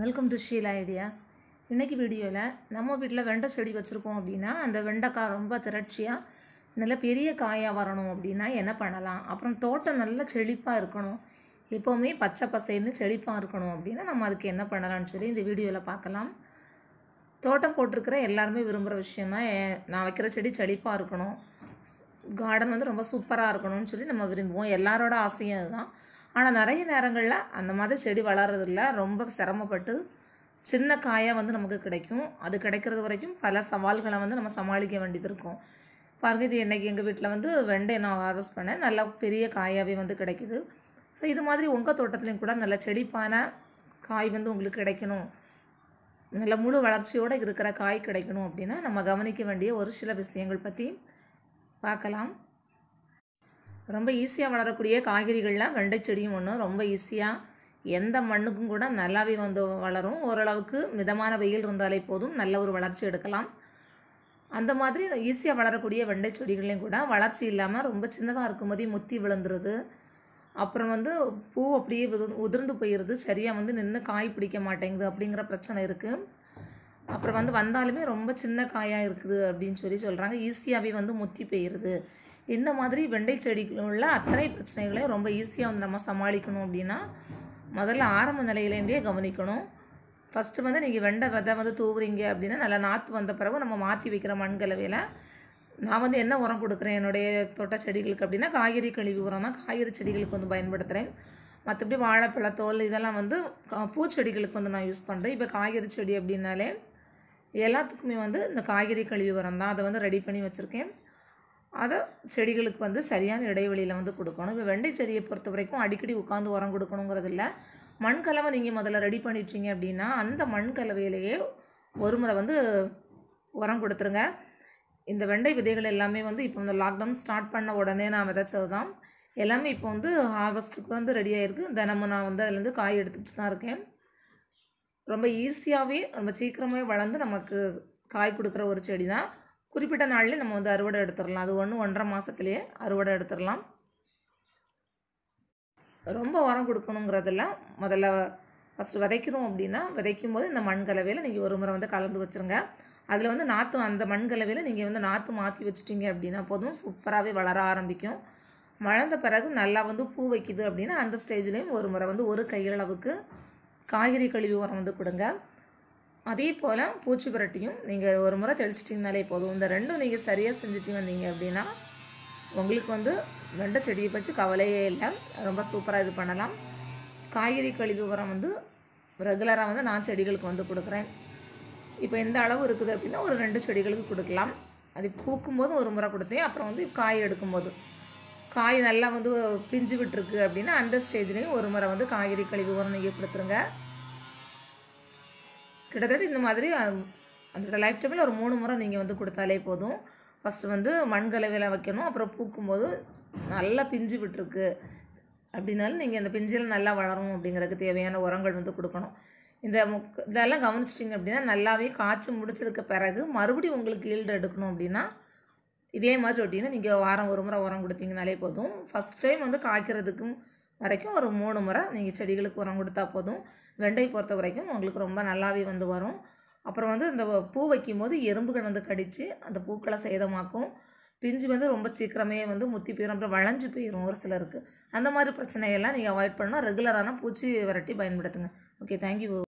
welcome to Sheila ideas இன்றைக்கி வீடியோவில் நம்ம வீட்டில் வெண்டை செடி வச்சுருக்கோம் அப்படின்னா அந்த வெண்டைக்காய் ரொம்ப திரட்சியாக நல்ல பெரிய காயாக வரணும் அப்படின்னா என்ன பண்ணலாம் அப்புறம் தோட்டம் நல்லா செழிப்பாக இருக்கணும் எப்போவுமே பச்சை பசைன்னு செழிப்பாக இருக்கணும் அப்படின்னா நம்ம அதுக்கு என்ன பண்ணலாம்னு சொல்லி இந்த வீடியோவில் பார்க்கலாம் தோட்டம் போட்டிருக்கிற எல்லாருமே விரும்புகிற விஷயந்தான் நான் வைக்கிற செடி செழிப்பாக இருக்கணும் கார்டன் வந்து ரொம்ப சூப்பராக இருக்கணும்னு சொல்லி நம்ம விரும்புவோம் எல்லாரோட ஆசையும் அதுதான் ஆனால் நிறைய நேரங்களில் அந்த மாதிரி செடி வளர்கிறதுல ரொம்ப சிரமப்பட்டு சின்ன காயாக வந்து நமக்கு கிடைக்கும் அது கிடைக்கிறது வரைக்கும் பல சவால்களை வந்து நம்ம சமாளிக்க வேண்டியது இருக்கும் பாருங்க இது இன்றைக்கி எங்கள் வீட்டில் வந்து வெண்டை நான் ஹார்வெஸ்ட் பண்ணேன் நல்லா பெரிய காயாகவே வந்து கிடைக்குது ஸோ இது மாதிரி உங்கள் தோட்டத்துலேயும் கூட நல்ல செடிப்பான காய் வந்து உங்களுக்கு கிடைக்கணும் நல்ல முழு வளர்ச்சியோடு இருக்கிற காய் கிடைக்கணும் அப்படின்னா நம்ம கவனிக்க வேண்டிய ஒரு சில விஷயங்கள் பற்றி பார்க்கலாம் ரொம்ப ஈஸியாக வளரக்கூடிய காய்கறிகள்லாம் வெண்டை செடியும் ஒன்று ரொம்ப ஈஸியாக எந்த மண்ணுக்கும் கூட நல்லாவே வந்து வளரும் ஓரளவுக்கு மிதமான வெயில் இருந்தாலே போதும் நல்ல ஒரு வளர்ச்சி எடுக்கலாம் அந்த மாதிரி ஈஸியாக வளரக்கூடிய வெண்டை செடிகளையும் கூட வளர்ச்சி இல்லாமல் ரொம்ப சின்னதாக இருக்கும்போதே முத்தி விழுந்துருது அப்புறம் வந்து பூ அப்படியே உதிர்ந்து போயிடுது சரியாக வந்து நின்று காய் பிடிக்க மாட்டேங்குது அப்படிங்கிற பிரச்சனை இருக்குது அப்புறம் வந்து வந்தாலுமே ரொம்ப சின்ன காயாக இருக்குது அப்படின்னு சொல்லி சொல்கிறாங்க ஈஸியாகவே வந்து முத்தி போயிடுது இந்த மாதிரி வெண்டை செடிக்குள்ள உள்ள அத்தனை பிரச்சனைகளையும் ரொம்ப ஈஸியாக வந்து நம்ம சமாளிக்கணும் அப்படின்னா முதல்ல ஆரம்ப நிலையிலேருந்தே கவனிக்கணும் ஃபஸ்ட்டு வந்து நீங்கள் வெண்டை விதை வந்து தூவுறீங்க அப்படின்னா நல்லா நாற்று வந்த பிறகு நம்ம மாற்றி வைக்கிற மண்கலவையில் நான் வந்து என்ன உரம் கொடுக்குறேன் என்னுடைய தோட்ட செடிகளுக்கு அப்படின்னா காய்கறி கழிவு உரம் தான் காய்கறி செடிகளுக்கு வந்து பயன்படுத்துகிறேன் மற்றபடி வாழைப்பழத்தோல் இதெல்லாம் வந்து பூச்செடிகளுக்கு வந்து நான் யூஸ் பண்ணுறேன் இப்போ காய்கறி செடி அப்படின்னாலே எல்லாத்துக்குமே வந்து இந்த காய்கறி கழிவு உரம் தான் அதை வந்து ரெடி பண்ணி வச்சுருக்கேன் அதை செடிகளுக்கு வந்து சரியான இடைவெளியில் வந்து கொடுக்கணும் இப்போ வெண்டை செடியை பொறுத்த வரைக்கும் அடிக்கடி உட்காந்து உரம் கொடுக்கணுங்கிறது மண் மண்கலவை நீங்கள் முதல்ல ரெடி பண்ணிட்டீங்க அப்படின்னா அந்த மண் கலவையிலேயே ஒரு முறை வந்து உரம் கொடுத்துருங்க இந்த வெண்டை விதைகள் எல்லாமே வந்து இப்போ இந்த லாக்டவுன் ஸ்டார்ட் பண்ண உடனே நான் விதைச்சது தான் எல்லாமே இப்போ வந்து ஹார்வெஸ்ட்டுக்கு வந்து ரெடியாக இருக்குது தினமும் நான் வந்து அதுலேருந்து காய் எடுத்துகிட்டு தான் இருக்கேன் ரொம்ப ஈஸியாகவே ரொம்ப சீக்கிரமாகவே வளர்ந்து நமக்கு காய் கொடுக்குற ஒரு செடி தான் குறிப்பிட்ட நாள்லேயே நம்ம வந்து அறுவடை எடுத்துடலாம் அது ஒன்று ஒன்றரை மாதத்துலேயே அறுவடை எடுத்துடலாம் ரொம்ப உரம் கொடுக்கணுங்கிறதெல்லாம் முதல்ல ஃபஸ்ட்டு விதைக்கிறோம் அப்படின்னா விதைக்கும் போது இந்த மண் கலவையில் நீங்கள் ஒரு முறை வந்து கலந்து வச்சுருங்க அதில் வந்து நாற்று அந்த மண் கலவையில் நீங்கள் வந்து நாற்று மாற்றி வச்சுட்டீங்க அப்படின்னா போதும் சூப்பராகவே வளர ஆரம்பிக்கும் வளர்ந்த பிறகு நல்லா வந்து பூ வைக்குது அப்படின்னா அந்த ஸ்டேஜ்லேயும் ஒரு முறை வந்து ஒரு கையளவுக்கு காய்கறி கழிவு உரம் வந்து கொடுங்க அதே போல் பூச்சி புரட்டியும் நீங்கள் ஒரு முறை தெளிச்சிட்டிங்கனாலே போதும் இந்த ரெண்டும் நீங்கள் சரியாக செஞ்சுட்டு வந்தீங்க அப்படின்னா உங்களுக்கு வந்து வெண்டை செடியை பற்றி கவலையே இல்லை ரொம்ப சூப்பராக இது பண்ணலாம் காய்கறி கழிவு உரம் வந்து ரெகுலராக வந்து நான் செடிகளுக்கு வந்து கொடுக்குறேன் இப்போ எந்த அளவு இருக்குது அப்படின்னா ஒரு ரெண்டு செடிகளுக்கு கொடுக்கலாம் அது பூக்கும் போது ஒரு முறை கொடுத்தேன் அப்புறம் வந்து காய் எடுக்கும்போது காய் நல்லா வந்து பிஞ்சு விட்டுருக்கு அப்படின்னா அந்த ஸ்டேஜ்லேயும் ஒரு முறை வந்து காய்கறி கழிவு உரம் நீங்கள் கொடுத்துருங்க கிட்டத்தட்ட இந்த மாதிரி அதோட லைஃப் டைமில் ஒரு மூணு முறை நீங்கள் வந்து கொடுத்தாலே போதும் ஃபஸ்ட்டு வந்து மண்கலவையில் வைக்கணும் அப்புறம் பூக்கும்போது நல்லா பிஞ்சு விட்டுருக்கு அப்படின்னாலும் நீங்கள் அந்த பிஞ்சில் நல்லா வளரும் அப்படிங்கிறதுக்கு தேவையான உரங்கள் வந்து கொடுக்கணும் இந்த இதெல்லாம் கவனிச்சிட்டிங்க அப்படின்னா நல்லாவே காய்ச்சி முடிச்சதுக்க பிறகு மறுபடியும் உங்களுக்கு ஈல்டு எடுக்கணும் அப்படின்னா இதே மாதிரி அப்படின்னா நீங்கள் வாரம் ஒரு முறை உரம் கொடுத்தீங்கனாலே போதும் ஃபஸ்ட் டைம் வந்து காய்க்கிறதுக்கும் வரைக்கும் ஒரு மூணு முறை நீங்கள் செடிகளுக்கு உரம் கொடுத்தா போதும் வெண்டை பொறுத்த வரைக்கும் உங்களுக்கு ரொம்ப நல்லாவே வந்து வரும் அப்புறம் வந்து இந்த பூ வைக்கும் போது எறும்புகள் வந்து கடித்து அந்த பூக்களை சேதமாக்கும் பிஞ்சு வந்து ரொம்ப சீக்கிரமே வந்து முத்தி போயிடும் அப்புறம் வளைஞ்சு போயிடும் ஒரு சிலருக்கு அந்த மாதிரி பிரச்சனையெல்லாம் நீங்கள் அவாய்ட் பண்ணால் ரெகுலரான பூச்சி விரட்டி பயன்படுத்துங்க ஓகே தேங்க்யூ